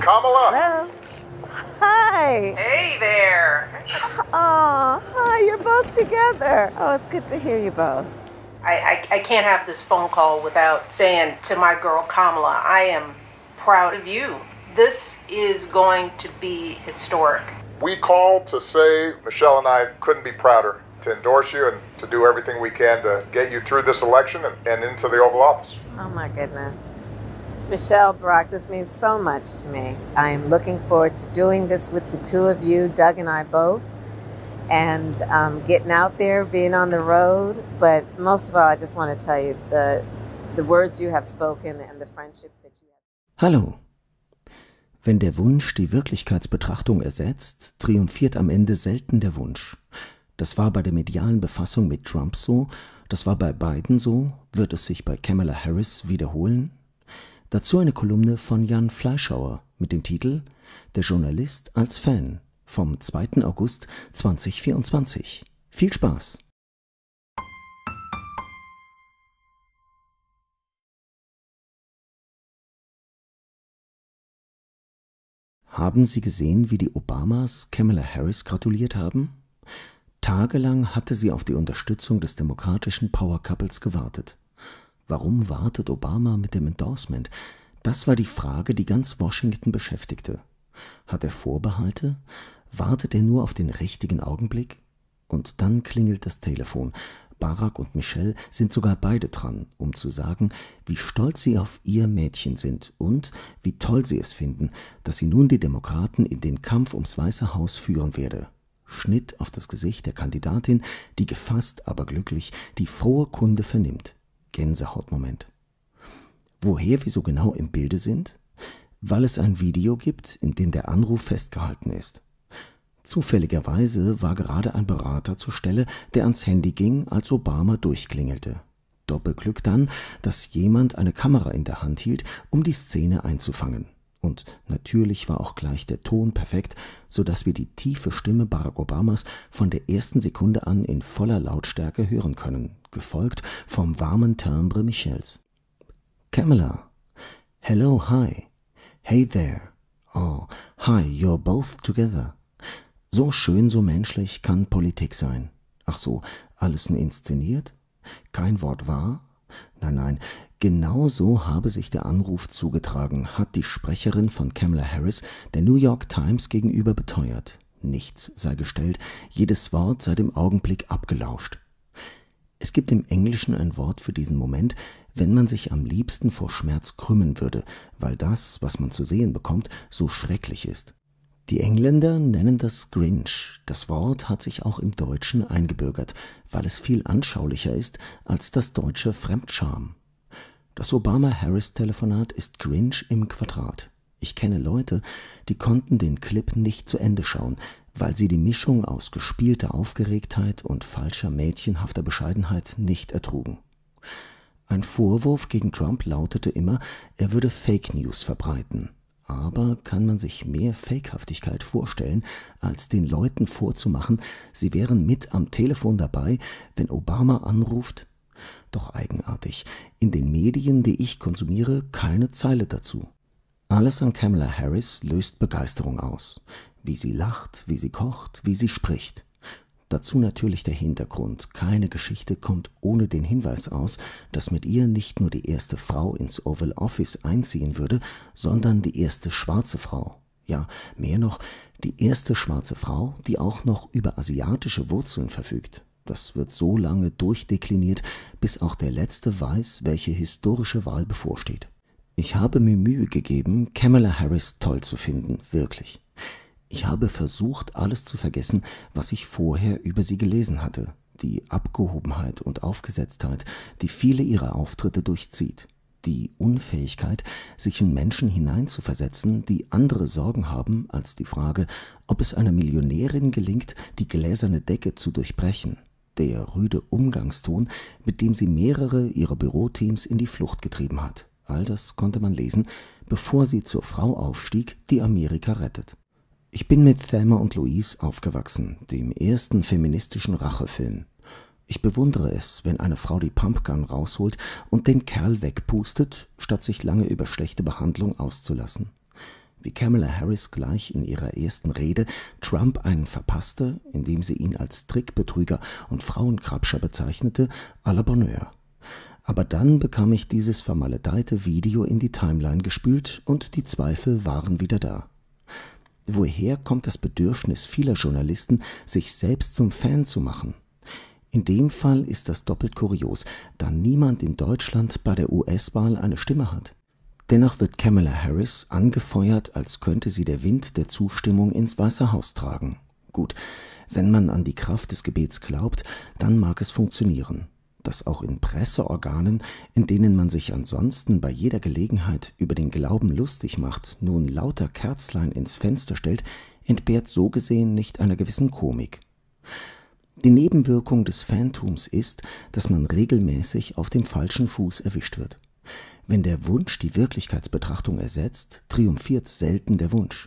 Kamala. Hello. Hi. Hey there. Oh, hi. You're both together. Oh, it's good to hear you both. I, I, I can't have this phone call without saying to my girl Kamala, I am proud of you. This is going to be historic. We called to say Michelle and I couldn't be prouder to endorse you and to do everything we can to get you through this election and, and into the Oval Office. Oh, my goodness. Michelle Brock, this means so much to me. I am looking forward to doing this with the two of you, Doug and I both, and um, getting out there, being on the road. But most of all, I just want to tell you the, the words you have spoken and the friendship that you have. Hallo. Wenn der Wunsch die Wirklichkeitsbetrachtung ersetzt, triumphiert am Ende selten der Wunsch. Das war bei der medialen Befassung mit Trump so, das war bei Biden so, wird es sich bei Kamala Harris wiederholen? Dazu eine Kolumne von Jan Fleischhauer mit dem Titel Der Journalist als Fan vom 2. August 2024. Viel Spaß! Haben Sie gesehen, wie die Obamas Kamala Harris gratuliert haben? Tagelang hatte sie auf die Unterstützung des demokratischen Power Couples gewartet. Warum wartet Obama mit dem Endorsement? Das war die Frage, die ganz Washington beschäftigte. Hat er Vorbehalte? Wartet er nur auf den richtigen Augenblick? Und dann klingelt das Telefon. Barack und Michelle sind sogar beide dran, um zu sagen, wie stolz sie auf ihr Mädchen sind und wie toll sie es finden, dass sie nun die Demokraten in den Kampf ums Weiße Haus führen werde. Schnitt auf das Gesicht der Kandidatin, die gefasst, aber glücklich die frohe Kunde vernimmt. Gänsehautmoment. Woher wir so genau im Bilde sind? Weil es ein Video gibt, in dem der Anruf festgehalten ist. Zufälligerweise war gerade ein Berater zur Stelle, der ans Handy ging, als Obama durchklingelte. Doppelglück dann, dass jemand eine Kamera in der Hand hielt, um die Szene einzufangen und natürlich war auch gleich der Ton perfekt, so dass wir die tiefe Stimme Barack Obamas von der ersten Sekunde an in voller Lautstärke hören können, gefolgt vom warmen Timbre Michels. Camilla. Hello, hi. Hey there. Oh, hi, you're both together. So schön, so menschlich kann Politik sein. Ach so, alles nur inszeniert? Kein Wort wahr, Nein, nein, genau so habe sich der Anruf zugetragen, hat die Sprecherin von Kamala Harris der New York Times gegenüber beteuert. Nichts sei gestellt, jedes Wort sei dem Augenblick abgelauscht. Es gibt im Englischen ein Wort für diesen Moment, wenn man sich am liebsten vor Schmerz krümmen würde, weil das, was man zu sehen bekommt, so schrecklich ist. Die Engländer nennen das Grinch. Das Wort hat sich auch im Deutschen eingebürgert, weil es viel anschaulicher ist als das deutsche Fremdscham. Das Obama-Harris-Telefonat ist Grinch im Quadrat. Ich kenne Leute, die konnten den Clip nicht zu Ende schauen, weil sie die Mischung aus gespielter Aufgeregtheit und falscher mädchenhafter Bescheidenheit nicht ertrugen. Ein Vorwurf gegen Trump lautete immer, er würde Fake News verbreiten aber kann man sich mehr Fakehaftigkeit vorstellen, als den Leuten vorzumachen, sie wären mit am Telefon dabei, wenn Obama anruft? Doch eigenartig, in den Medien, die ich konsumiere, keine Zeile dazu. Alles an Kamala Harris löst Begeisterung aus. Wie sie lacht, wie sie kocht, wie sie spricht. Dazu natürlich der Hintergrund. Keine Geschichte kommt ohne den Hinweis aus, dass mit ihr nicht nur die erste Frau ins Oval Office einziehen würde, sondern die erste schwarze Frau. Ja, mehr noch, die erste schwarze Frau, die auch noch über asiatische Wurzeln verfügt. Das wird so lange durchdekliniert, bis auch der Letzte weiß, welche historische Wahl bevorsteht. Ich habe mir Mühe gegeben, Kamala Harris toll zu finden, wirklich. Ich habe versucht, alles zu vergessen, was ich vorher über sie gelesen hatte, die Abgehobenheit und Aufgesetztheit, die viele ihrer Auftritte durchzieht, die Unfähigkeit, sich in Menschen hineinzuversetzen, die andere Sorgen haben als die Frage, ob es einer Millionärin gelingt, die gläserne Decke zu durchbrechen, der rüde Umgangston, mit dem sie mehrere ihrer Büroteams in die Flucht getrieben hat. All das konnte man lesen, bevor sie zur Frau aufstieg, die Amerika rettet ich bin mit Thelma und Louise aufgewachsen, dem ersten feministischen Rachefilm. Ich bewundere es, wenn eine Frau die Pumpgun rausholt und den Kerl wegpustet, statt sich lange über schlechte Behandlung auszulassen. Wie Kamala Harris gleich in ihrer ersten Rede Trump einen verpasste, indem sie ihn als Trickbetrüger und Frauenkrabscher bezeichnete, à la Bonheur. Aber dann bekam ich dieses vermaledeite Video in die Timeline gespült und die Zweifel waren wieder da. Woher kommt das Bedürfnis vieler Journalisten, sich selbst zum Fan zu machen? In dem Fall ist das doppelt kurios, da niemand in Deutschland bei der US-Wahl eine Stimme hat. Dennoch wird Kamala Harris angefeuert, als könnte sie der Wind der Zustimmung ins Weiße Haus tragen. Gut, wenn man an die Kraft des Gebets glaubt, dann mag es funktionieren dass auch in Presseorganen, in denen man sich ansonsten bei jeder Gelegenheit über den Glauben lustig macht, nun lauter Kerzlein ins Fenster stellt, entbehrt so gesehen nicht einer gewissen Komik. Die Nebenwirkung des Phantoms ist, dass man regelmäßig auf dem falschen Fuß erwischt wird. Wenn der Wunsch die Wirklichkeitsbetrachtung ersetzt, triumphiert selten der Wunsch.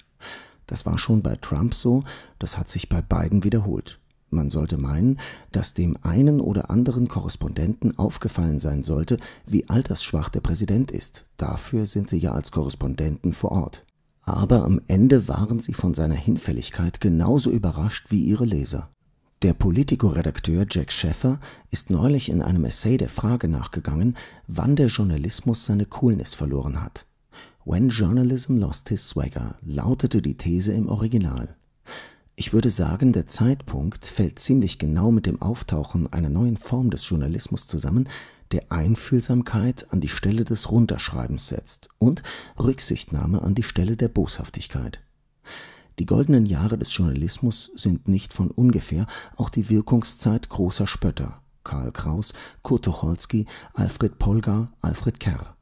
Das war schon bei Trump so, das hat sich bei beiden wiederholt. Man sollte meinen, dass dem einen oder anderen Korrespondenten aufgefallen sein sollte, wie altersschwach der Präsident ist. Dafür sind sie ja als Korrespondenten vor Ort. Aber am Ende waren sie von seiner Hinfälligkeit genauso überrascht wie ihre Leser. Der Politico-Redakteur Jack Schaeffer ist neulich in einem Essay der Frage nachgegangen, wann der Journalismus seine Coolness verloren hat. When Journalism Lost His Swagger lautete die These im Original. Ich würde sagen, der Zeitpunkt fällt ziemlich genau mit dem Auftauchen einer neuen Form des Journalismus zusammen, der Einfühlsamkeit an die Stelle des Runterschreibens setzt und Rücksichtnahme an die Stelle der Boshaftigkeit. Die goldenen Jahre des Journalismus sind nicht von ungefähr auch die Wirkungszeit großer Spötter Karl Kraus, Kurt Tucholsky, Alfred Polgar, Alfred Kerr.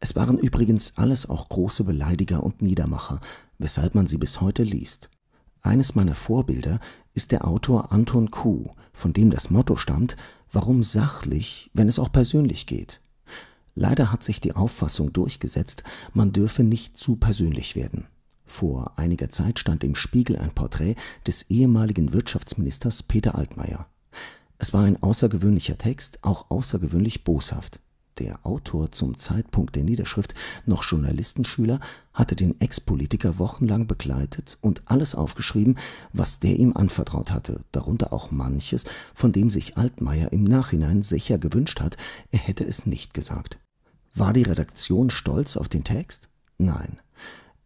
Es waren übrigens alles auch große Beleidiger und Niedermacher, weshalb man sie bis heute liest. Eines meiner Vorbilder ist der Autor Anton Kuh, von dem das Motto stammt, warum sachlich, wenn es auch persönlich geht. Leider hat sich die Auffassung durchgesetzt, man dürfe nicht zu persönlich werden. Vor einiger Zeit stand im Spiegel ein Porträt des ehemaligen Wirtschaftsministers Peter Altmaier. Es war ein außergewöhnlicher Text, auch außergewöhnlich boshaft der Autor zum Zeitpunkt der Niederschrift noch Journalistenschüler, hatte den Ex-Politiker wochenlang begleitet und alles aufgeschrieben, was der ihm anvertraut hatte, darunter auch manches, von dem sich Altmaier im Nachhinein sicher gewünscht hat, er hätte es nicht gesagt. War die Redaktion stolz auf den Text? Nein.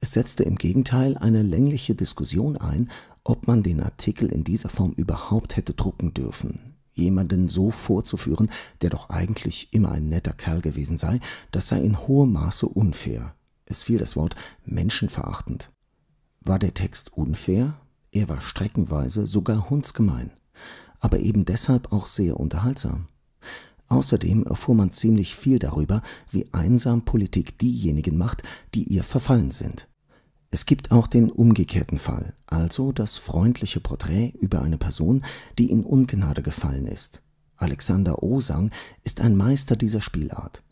Es setzte im Gegenteil eine längliche Diskussion ein, ob man den Artikel in dieser Form überhaupt hätte drucken dürfen, jemanden so vorzuführen, der doch eigentlich immer ein netter Kerl gewesen sei, das sei in hohem Maße unfair. Es fiel das Wort menschenverachtend. War der Text unfair? Er war streckenweise sogar hundsgemein, aber eben deshalb auch sehr unterhaltsam. Außerdem erfuhr man ziemlich viel darüber, wie einsam Politik diejenigen macht, die ihr verfallen sind. Es gibt auch den umgekehrten Fall, also das freundliche Porträt über eine Person, die in Ungnade gefallen ist. Alexander Osang ist ein Meister dieser Spielart.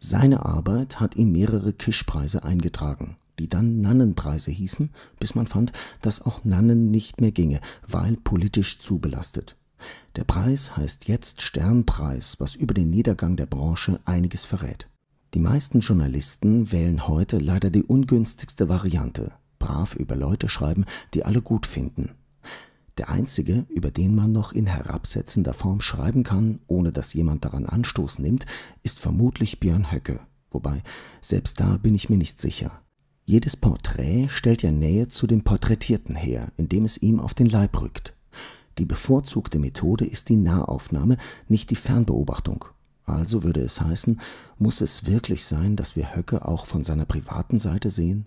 Seine Arbeit hat ihm mehrere Kischpreise eingetragen, die dann Nannenpreise hießen, bis man fand, dass auch Nannen nicht mehr ginge, weil politisch zu belastet. Der Preis heißt jetzt Sternpreis, was über den Niedergang der Branche einiges verrät. Die meisten Journalisten wählen heute leider die ungünstigste Variante, brav über Leute schreiben, die alle gut finden. Der einzige, über den man noch in herabsetzender Form schreiben kann, ohne dass jemand daran Anstoß nimmt, ist vermutlich Björn Höcke, wobei selbst da bin ich mir nicht sicher. Jedes Porträt stellt ja Nähe zu dem Porträtierten her, indem es ihm auf den Leib rückt. Die bevorzugte Methode ist die Nahaufnahme, nicht die Fernbeobachtung, also würde es heißen, muss es wirklich sein, dass wir Höcke auch von seiner privaten Seite sehen?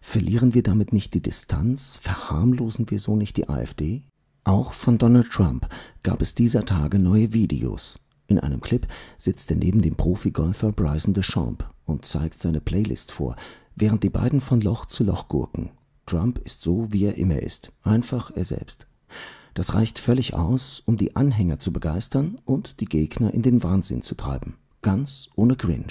Verlieren wir damit nicht die Distanz? Verharmlosen wir so nicht die AfD? Auch von Donald Trump gab es dieser Tage neue Videos. In einem Clip sitzt er neben dem Profigolfer Bryson DeChamp und zeigt seine Playlist vor, während die beiden von Loch zu Loch gurken. Trump ist so, wie er immer ist, einfach er selbst. Das reicht völlig aus, um die Anhänger zu begeistern und die Gegner in den Wahnsinn zu treiben. Ganz ohne Cringe.